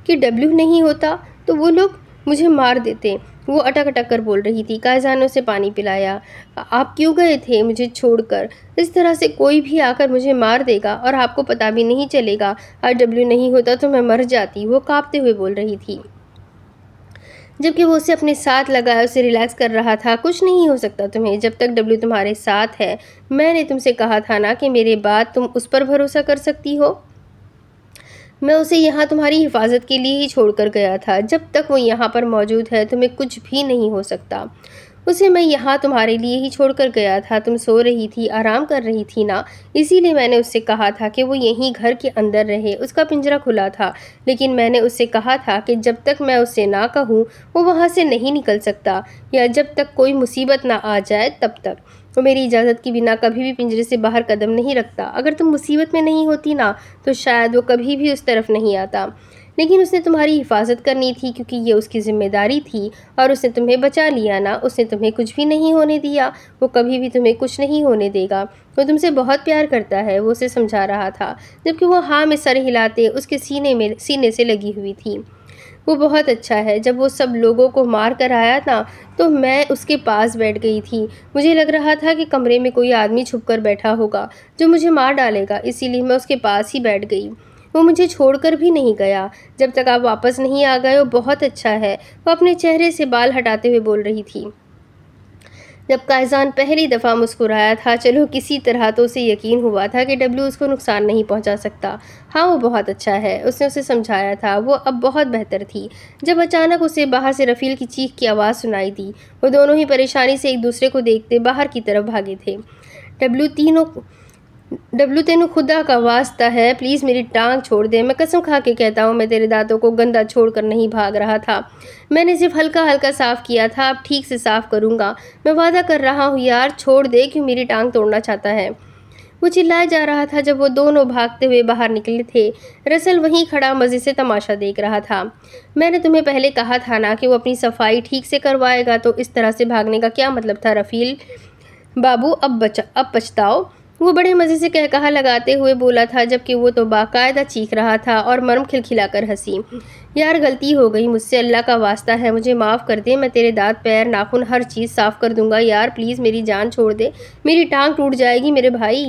कि डब्ल्यू नहीं होता तो वो लोग मुझे मार देते वो अटक अटक कर बोल रही थी कायजानों से पानी पिलाया आप क्यों गए थे मुझे छोड़कर इस तरह से कोई भी आकर मुझे मार देगा और आपको पता भी नहीं चलेगा आर डब्ल्यू नहीं होता तो मैं मर जाती वो काँपते हुए बोल रही थी जबकि वो उसे अपने साथ लगा है उसे रिलैक्स कर रहा था कुछ नहीं हो सकता तुम्हें जब तक डब्ल्यू तुम्हारे साथ है मैंने तुमसे कहा था ना कि मेरे बाद तुम उस पर भरोसा कर सकती हो मैं उसे यहाँ तुम्हारी हिफाजत के लिए ही छोड़ कर गया था जब तक वो यहाँ पर मौजूद है तुम्हें कुछ भी नहीं हो सकता उसे मैं यहाँ तुम्हारे लिए ही छोड़कर गया था तुम सो रही थी आराम कर रही थी ना इसीलिए मैंने उससे कहा था कि वो यहीं घर के अंदर रहे उसका पिंजरा खुला था लेकिन मैंने उससे कहा था कि जब तक मैं उससे ना कहूँ वो वहाँ से नहीं निकल सकता या जब तक कोई मुसीबत ना आ जाए तब तक वो तो मेरी इजाज़त के बिना कभी भी पिंजरे से बाहर कदम नहीं रखता अगर तुम मुसीबत में नहीं होती ना तो शायद वो कभी भी उस तरफ नहीं आता लेकिन उसने तुम्हारी हिफाजत करनी थी क्योंकि ये उसकी ज़िम्मेदारी थी और उसने तुम्हें बचा लिया ना उसने तुम्हें कुछ भी नहीं होने दिया वो कभी भी तुम्हें कुछ नहीं होने देगा वो तुमसे बहुत प्यार करता है वो उसे समझा रहा था जबकि वो हाँ में सर हिलाते उसके सीने में सीने से लगी हुई थी वो बहुत अच्छा है जब वो सब लोगों को मार कर आया था तो मैं उसके पास बैठ गई थी मुझे लग रहा था कि कमरे में कोई आदमी छुप कर बैठा होगा जो मुझे मार डालेगा इसीलिए मैं उसके पास ही बैठ गई वो मुझे छोड़कर भी नहीं गया जब तक आप वापस नहीं आ गए वो बहुत अच्छा है वो अपने चेहरे से बाल हटाते हुए बोल रही थी जब कायजान पहली दफ़ा मुस्कुराया था चलो किसी तरह तो उसे यकीन हुआ था कि डब्ल्यू उसको नुकसान नहीं पहुंचा सकता हाँ वो बहुत अच्छा है उसने उसे समझाया था वो अब बहुत बेहतर थी जब अचानक उसे बाहर से रफ़ील की चीख की आवाज़ सुनाई दी वो दोनों ही परेशानी से एक दूसरे को देखते बाहर की तरफ भागे थे डब्ल्यू तीनों डब्लू तेनू खुदा का वास्ता है प्लीज़ मेरी टांग छोड़ दे मैं कसम खा के कहता हूँ मैं तेरे दांतों को गंदा छोड़कर नहीं भाग रहा था मैंने सिर्फ हल्का हल्का साफ़ किया था अब ठीक से साफ़ करूँगा मैं वादा कर रहा हूँ यार छोड़ दे क्यों मेरी टांग तोड़ना चाहता है वो चिल्लाया जा रहा था जब वो दोनों भागते हुए बाहर निकले थे रसल वहीं खड़ा मज़े से तमाशा देख रहा था मैंने तुम्हें पहले कहा था ना कि वो अपनी सफाई ठीक से करवाएगा तो इस तरह से भागने का क्या मतलब था रफ़ील बाबू अब बचा अब पछताओ वो बड़े मज़े से कह कहा लगाते हुए बोला था जबकि वो तो बाकायदा चीख रहा था और मरम खिलखिला कर हंसी यार गलती हो गई मुझसे अल्लाह का वास्ता है मुझे माफ़ कर दे मैं तेरे दांत पैर नाखून हर चीज़ साफ़ कर दूंगा यार प्लीज़ मेरी जान छोड़ दे मेरी टांग टूट जाएगी मेरे भाई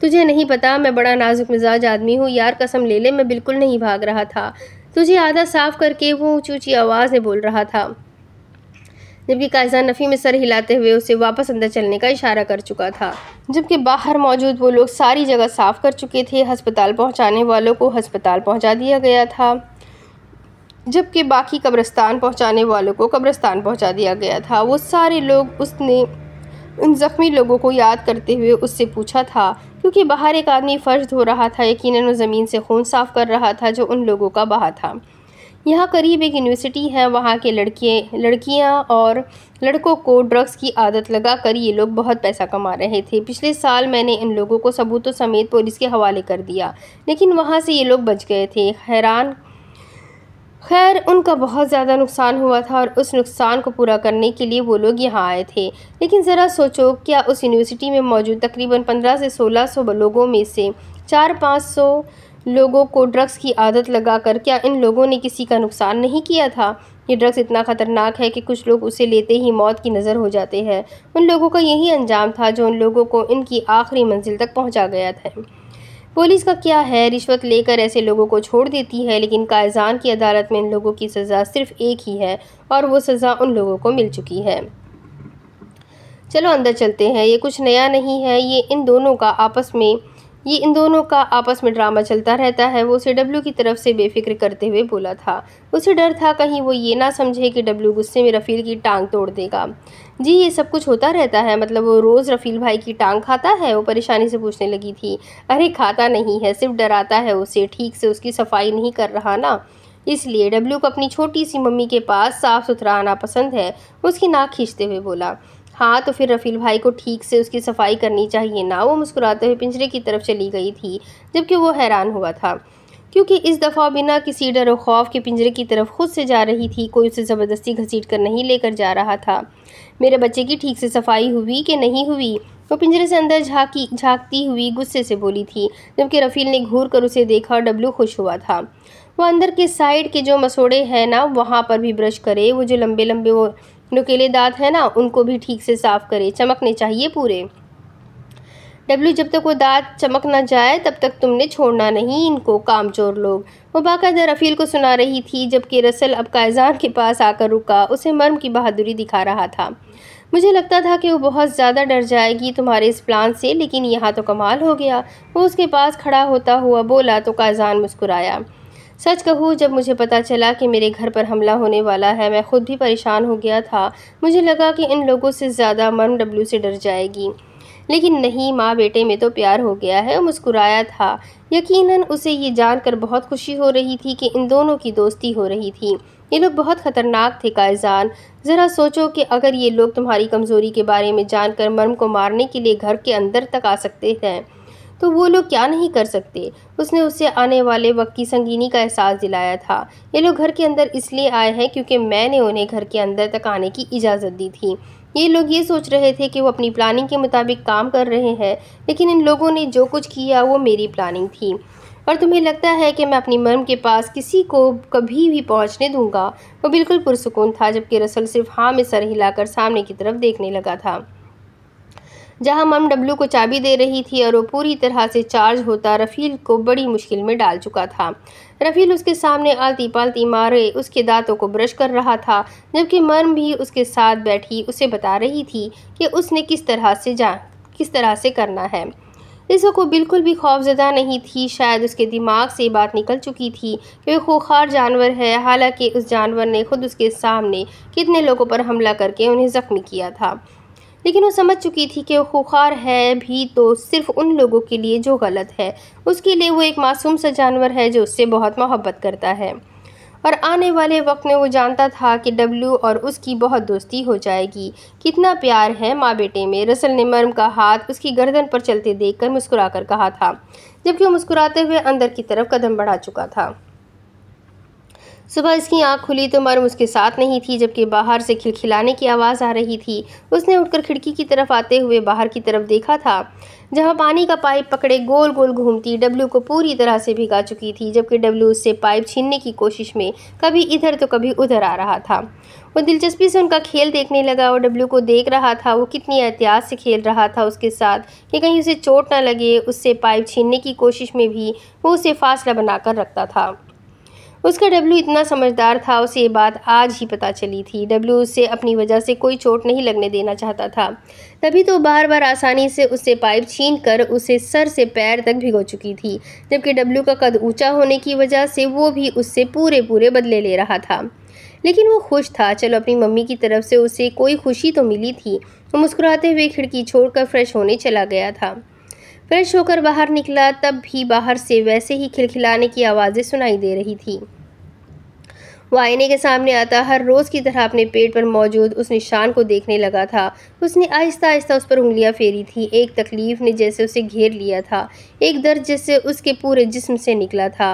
तुझे नहीं पता मैं बड़ा नाजुक मिजाज आदमी हूँ यार कसम ले ले मैं बिल्कुल नहीं भाग रहा था तुझे आधा साफ़ करके वो ऊँची ऊँची आवाज़ में बोल रहा था जबकि कायजा नफ़ी में सर हिलाते हुए उसे वापस अंदर चलने का इशारा कर चुका था जबकि बाहर मौजूद वो लोग सारी जगह साफ़ कर चुके थे हस्पताल पहुंचाने वालों को हस्पताल पहुंचा दिया गया था जबकि बाकी कब्रस्तान पहुंचाने वालों को कब्रस्तान पहुंचा दिया गया था वो सारे लोग उसने उन ज़ख्मी लोगों को याद करते हुए उससे पूछा था क्योंकि बाहर एक आदमी फ़र्श धो रहा था यकीनन वो ज़मीन से खून साफ़ कर रहा था जो उन लोगों का बहा था यहाँ करीब एक यूनिवर्सिटी है वहाँ के लड़के लड़कियाँ और लड़कों को ड्रग्स की आदत लगा कर ये लोग बहुत पैसा कमा रहे थे पिछले साल मैंने इन लोगों को सबूतों समेत पुलिस के हवाले कर दिया लेकिन वहाँ से ये लोग बच गए थे हैरान खैर उनका बहुत ज़्यादा नुकसान हुआ था और उस नुकसान को पूरा करने के लिए वो लोग यहाँ आए थे लेकिन ज़रा सोचो क्या उस यूनिवर्सिटी में मौजूद तकरीबन पंद्रह से सोलह सौ लोगों में से चार पाँच सौ लोगों को ड्रग्स की आदत लगाकर क्या इन लोगों ने किसी का नुकसान नहीं किया था ये ड्रग्स इतना ख़तरनाक है कि कुछ लोग उसे लेते ही मौत की नज़र हो जाते हैं उन लोगों का यही अंजाम था जो उन लोगों को इनकी आखिरी मंजिल तक पहुँचा गया था पुलिस का क्या है रिश्वत लेकर ऐसे लोगों को छोड़ देती है लेकिन कायजान की अदालत में इन लोगों की सज़ा सिर्फ एक ही है और वो सज़ा उन लोगों को मिल चुकी है चलो अंदर चलते हैं ये कुछ नया नहीं है ये इन दोनों का आपस में ये इन दोनों का आपस में ड्रामा चलता रहता है वो उसे डब्ल्यू की तरफ से बेफिक्र करते हुए बोला था उसे डर था कहीं वो ये ना समझे कि डब्ल्यू गुस्से में रफ़ील की टांग तोड़ देगा जी ये सब कुछ होता रहता है मतलब वो रोज़ रफ़ील भाई की टांग खाता है वो परेशानी से पूछने लगी थी अरे खाता नहीं है सिर्फ डराता है उसे ठीक से उसकी सफाई नहीं कर रहा ना इसलिए डब्लू को अपनी छोटी सी मम्मी के पास साफ़ सुथरा आना पसंद है उसकी नाक खींचते हुए बोला हाँ तो फिर रफ़ील भाई को ठीक से उसकी सफाई करनी चाहिए ना वो मुस्कुराते हुए पिंजरे की तरफ चली गई थी जबकि वो हैरान हुआ था क्योंकि इस दफ़ा बिना किसी डर और खौफ के पिंजरे की तरफ खुद से जा रही थी कोई उसे ज़बरदस्ती घसीट कर नहीं लेकर जा रहा था मेरे बच्चे की ठीक से सफाई हुई कि नहीं हुई वो पिंजरे से अंदर झाँकी झाँकती हुई गुस्से से बोली थी जबकि रफ़ील ने घूर कर उसे देखा और डब्लू खुश हुआ था वो अंदर के साइड के जो मसोड़े हैं ना वहाँ पर भी ब्रश करे वो जो लंबे लंबे वो नुकेले दांत हैं ना उनको भी ठीक से साफ़ करें चमकने चाहिए पूरे डब्ल्यू जब तक वो दांत चमक ना जाए तब तक तुमने छोड़ना नहीं इनको कामचोर लोग वो बाकायदा रफ़ील को सुना रही थी जबकि रसल अब कायजान के पास आकर रुका उसे मर्म की बहादुरी दिखा रहा था मुझे लगता था कि वो बहुत ज़्यादा डर जाएगी तुम्हारे इस प्लान से लेकिन यहाँ तो कमाल हो गया वो उसके पास खड़ा होता हुआ बोला तो कायजान मुस्कुराया सच कहूँ जब मुझे पता चला कि मेरे घर पर हमला होने वाला है मैं खुद भी परेशान हो गया था मुझे लगा कि इन लोगों से ज़्यादा मन डब्लू से डर जाएगी लेकिन नहीं माँ बेटे में तो प्यार हो गया है मुस्कुराया था यकीनन उसे ये जानकर बहुत खुशी हो रही थी कि इन दोनों की दोस्ती हो रही थी ये लोग बहुत ख़तरनाक थे कायजान ज़रा सोचो कि अगर ये लोग तुम्हारी कमज़ोरी के बारे में जानकर मर्म को मारने के लिए घर के अंदर तक आ सकते हैं तो वो लोग क्या नहीं कर सकते उसने उसे आने वाले वक्त की संगीनी का एहसास दिलाया था ये लोग घर के अंदर इसलिए आए हैं क्योंकि मैंने उन्हें घर के अंदर तक आने की इजाज़त दी थी ये लोग ये सोच रहे थे कि वो अपनी प्लानिंग के मुताबिक काम कर रहे हैं लेकिन इन लोगों ने जो कुछ किया वो मेरी प्लानिंग थी और तुम्हें लगता है कि मैं अपनी मर्म के पास किसी को कभी भी पहुंचने दूंगा वो बिल्कुल पुरसकून था जबकि रसल सिर्फ हाँ में सर हिलाकर सामने की तरफ देखने लगा था जहां मम डब्लू को चाबी दे रही थी और वो पूरी तरह से चार्ज होता रफ़ील को बड़ी मुश्किल में डाल चुका था रफ़ील उसके सामने आलती पालती मारे उसके दांतों को ब्रश कर रहा था जबकि मर्म भी उसके साथ बैठी उसे बता रही थी कि उसने किस तरह से जा किस तरह से करना है इसको को बिल्कुल भी खौफजदा नहीं थी शायद उसके दिमाग से बात निकल चुकी थी कि वह खूखार जानवर है हालांकि उस जानवर ने खुद उसके सामने कितने लोगों पर हमला करके उन्हें ज़ख्मी किया था लेकिन वो समझ चुकी थी कि खुखार है भी तो सिर्फ उन लोगों के लिए जो गलत है उसके लिए वो एक मासूम सा जानवर है जो उससे बहुत मोहब्बत करता है और आने वाले वक्त में वो जानता था कि डब्लू और उसकी बहुत दोस्ती हो जाएगी कितना प्यार है माँ बेटे में रसल ने मर्म का हाथ उसकी गर्दन पर चलते देखकर मुस्कुराकर कहा था जबकि वो मुस्कुराते हुए अंदर की तरफ कदम बढ़ा चुका था सुबह इसकी आंख खुली तो मरम उसके साथ नहीं थी जबकि बाहर से खिलखिलाने की आवाज़ आ रही थी उसने उठकर खिड़की की तरफ आते हुए बाहर की तरफ देखा था जहाँ पानी का पाइप पकड़े गोल गोल घूमती डब्लू को पूरी तरह से भिगा चुकी थी जबकि डब्लू उससे पाइप छीनने की कोशिश में कभी इधर तो कभी उधर आ रहा था वो दिलचस्पी से उनका खेल देखने लगा और डब्लू को देख रहा था वो कितनी एहतियात से खेल रहा था उसके साथ कि कहीं उसे चोट ना लगे उससे पाइप छीनने की कोशिश में भी वो उसे फासला बनाकर रखता था उसका डब्ल्यू इतना समझदार था उसे ये बात आज ही पता चली थी डब्ल्यू उसे अपनी वजह से कोई चोट नहीं लगने देना चाहता था तभी तो बार बार आसानी से उससे पाइप छीन कर उसे सर से पैर तक भिगो चुकी थी जबकि डब्ल्यू का कद ऊंचा होने की वजह से वो भी उससे पूरे पूरे बदले ले रहा था लेकिन वो खुश था चलो अपनी मम्मी की तरफ से उसे कोई खुशी तो मिली थी वो मुस्कुराते हुए खिड़की छोड़कर फ्रेश होने चला गया था फ्रेश होकर बाहर निकला तब भी बाहर से वैसे ही खिलखिलाने की आवाज़ें सुनाई दे रही थी वह आईने के सामने आता हर रोज़ की तरह अपने पेट पर मौजूद उस निशान को देखने लगा था उसने आहिस्ता आहिस्ता उस पर उंगलियां फेरी थी एक तकलीफ़ ने जैसे उसे घेर लिया था एक दर्द जैसे उसके पूरे जिस्म से निकला था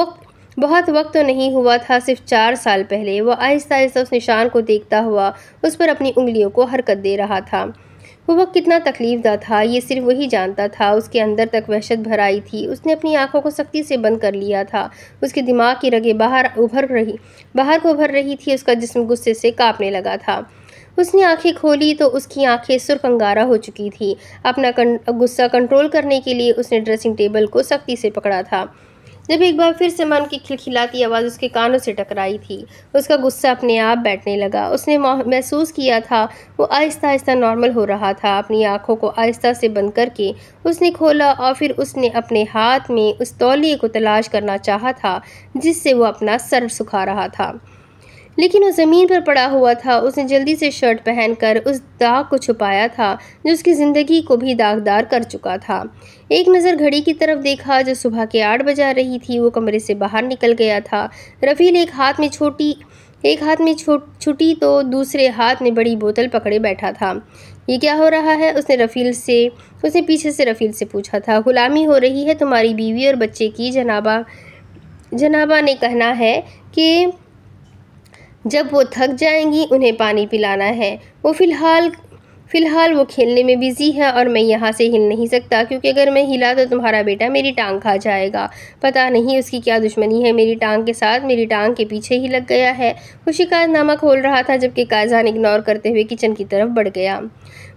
वक्त बहुत वक्त तो नहीं हुआ था सिर्फ चार साल पहले वह आहिस्ता आहिस्ता उस निशान को देखता हुआ उस पर अपनी उंगलियों को हरकत दे रहा था वो वक्त कितना तकलीफदा था ये सिर्फ वही जानता था उसके अंदर तक वहशत भराई थी उसने अपनी आंखों को सख्ती से बंद कर लिया था उसके दिमाग की रगे बाहर उभर रही बाहर को उभर रही थी उसका जिसम गुस्से से काँपने लगा था उसने आंखें खोली तो उसकी आंखें सुर्ख अंगारा हो चुकी थी अपना कं, गुस्सा कंट्रोल करने के लिए उसने ड्रेसिंग टेबल को सख्ती से पकड़ा था जब एक बार फिर से मन की खिलखिलाती आवाज़ उसके कानों से टकराई थी उसका गुस्सा अपने आप बैठने लगा उसने महसूस किया था वो आहिस्ता आहिस्ता नॉर्मल हो रहा था अपनी आँखों को आहिस्ता से बंद करके उसने खोला और फिर उसने अपने हाथ में उस तौलिए को तलाश करना चाहा था जिससे वो अपना सर सुखा रहा था लेकिन वो ज़मीन पर पड़ा हुआ था उसने जल्दी से शर्ट पहनकर उस दाग को छुपाया था जो उसकी ज़िंदगी को भी दागदार कर चुका था एक नज़र घड़ी की तरफ देखा जो सुबह के आठ बजा रही थी वो कमरे से बाहर निकल गया था रफ़ील एक हाथ में छोटी एक हाथ में छो छुटी तो दूसरे हाथ में बड़ी बोतल पकड़े बैठा था ये क्या हो रहा है उसने रफ़ील से उसने पीछे से रफ़ील से पूछा था गुलामी हो रही है तुम्हारी बीवी और बच्चे की जनाबा जनाबा ने कहना है कि जब वो थक जाएंगी उन्हें पानी पिलाना है वो फ़िलहाल फ़िलहाल वो खेलने में बिज़ी है और मैं यहाँ से हिल नहीं सकता क्योंकि अगर मैं हिला तो तुम्हारा बेटा मेरी टांग खा जाएगा पता नहीं उसकी क्या दुश्मनी है मेरी टांग के साथ मेरी टांग के पीछे ही लग गया है वो शिकायतनामा खोल रहा था जबकि कायजान इग्नोर करते हुए किचन की तरफ बढ़ गया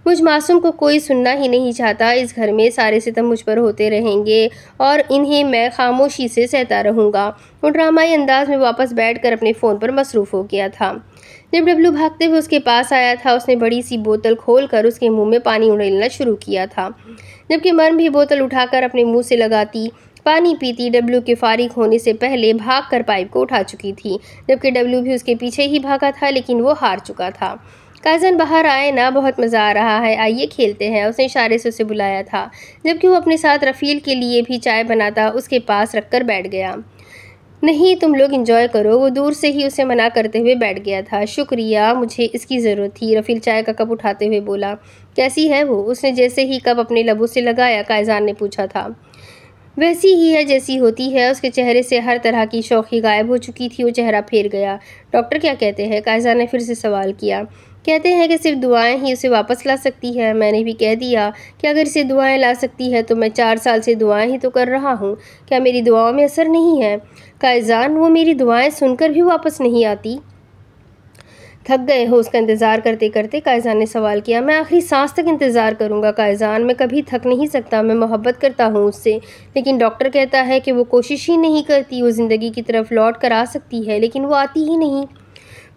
मुझ मासूम को कोई सुनना ही नहीं चाहता इस घर में सारे सितम मुझ पर होते रहेंगे और इन्हें मैं खामोशी से सहता रहूँगा वो ड्रामाई अंदाज में वापस बैठ कर अपने फ़ोन पर मसरूफ़ हो गया था जब डब्लू भागते हुए उसके पास आया था उसने बड़ी सी बोतल खोलकर उसके मुंह में पानी उड़ेलना शुरू किया था जबकि मन भी बोतल उठाकर अपने मुंह से लगाती पानी पीती डब्लू के फारिग होने से पहले भाग कर पाइप को उठा चुकी थी जबकि डब्लू भी उसके पीछे ही भागा था लेकिन वो हार चुका था कज़न बाहर आए ना बहुत मज़ा आ रहा है आइए खेलते हैं उसने इशारे से उसे बुलाया था जबकि वो अपने साथ रफ़ील के लिए भी चाय बनाता उसके पास रख कर बैठ गया नहीं तुम लोग इन्जॉय करो वो दूर से ही उसे मना करते हुए बैठ गया था शुक्रिया मुझे इसकी ज़रूरत थी रफ़ील चाय का कप उठाते हुए बोला कैसी है वो उसने जैसे ही कप अपने लबों से लगाया कायजान ने पूछा था वैसी ही है जैसी होती है उसके चेहरे से हर तरह की शौकी गायब हो चुकी थी वो चेहरा फेर गया डॉक्टर क्या कहते हैं कायजान ने फिर से सवाल किया कहते हैं कि सिर्फ दुआएं ही उसे वापस ला सकती है मैंने भी कह दिया कि अगर इसे दुआएं ला सकती है तो मैं चार साल से दुआएं ही तो कर रहा हूँ क्या मेरी दुआओं में असर नहीं है कायजान वो मेरी दुआएं सुनकर भी वापस नहीं आती थक गए हो उसका इंतज़ार करते करते कायजान ने सवाल किया मैं आखिरी सांस तक इंतज़ार करूंगा कायजान मैं कभी थक नहीं सकता मैं मोहब्बत करता हूँ उससे लेकिन डॉक्टर कहता है कि वो कोशिश ही नहीं करती वो ज़िंदगी की तरफ लौट कर आ सकती है लेकिन वो आती ही नहीं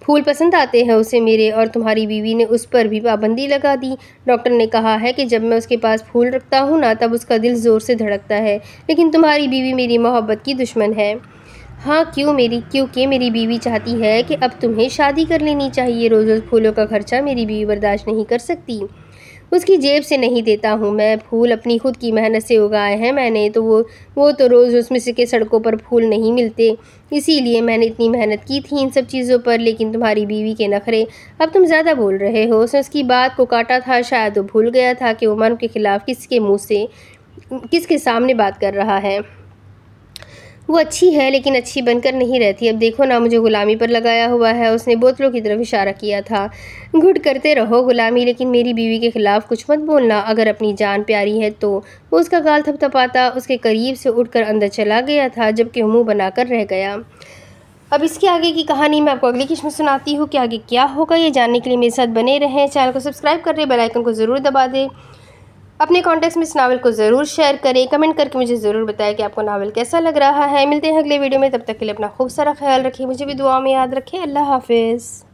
फूल पसंद आते हैं उसे मेरे और तुम्हारी बीवी ने उस पर भी पाबंदी लगा दी डॉक्टर ने कहा है कि जब मैं उसके पास फूल रखता हूँ ना तब उसका दिल ज़ोर से धड़कता है लेकिन तुम्हारी बीवी मेरी मोहब्बत की दुश्मन है हाँ क्यों मेरी क्योंकि मेरी बीवी चाहती है कि अब तुम्हें शादी कर लेनी चाहिए रोज़ रोज़ फूलों का खर्चा मेरी बीवी बर्दाश्त नहीं कर सकती उसकी जेब से नहीं देता हूँ मैं फूल अपनी खुद की मेहनत से उगाए हैं मैंने तो वो वो तो रोज़ उसमें से के सड़कों पर फूल नहीं मिलते इसीलिए मैंने इतनी मेहनत की थी इन सब चीज़ों पर लेकिन तुम्हारी बीवी के नखरे अब तुम ज़्यादा बोल रहे हो उसने उसकी बात को काटा था शायद वो भूल गया था कि उमर के ख़िलाफ़ किसके मुँह से किसके सामने बात कर रहा है वो अच्छी है लेकिन अच्छी बनकर नहीं रहती अब देखो ना मुझे गुलामी पर लगाया हुआ है उसने बोतलों की तरफ इशारा किया था घुट करते रहो गुलामी लेकिन मेरी बीवी के ख़िलाफ़ कुछ मत बोलना अगर अपनी जान प्यारी है तो वो उसका गाल थपथपाता उसके करीब से उठकर अंदर चला गया था जबकि मुँह बनाकर रह गया अब इसके आगे की कहानी मैं आपको अगली किश्त सुनाती हूँ कि आगे क्या होगा ये जानने के लिए मेरे साथ बने रहें चैनल को सब्सक्राइब कर रहे बेलाइकन को ज़रूर दबा दें अपने कॉन्टेक्ट में इस नावल को ज़रूर शेयर करें कमेंट करके मुझे ज़रूर बताएं कि आपको नावल कैसा लग रहा है मिलते हैं अगले वीडियो में तब तक के लिए अपना खूब सारा ख्याल रखिए मुझे भी दुआ में याद रखें अल्लाह हाफिज़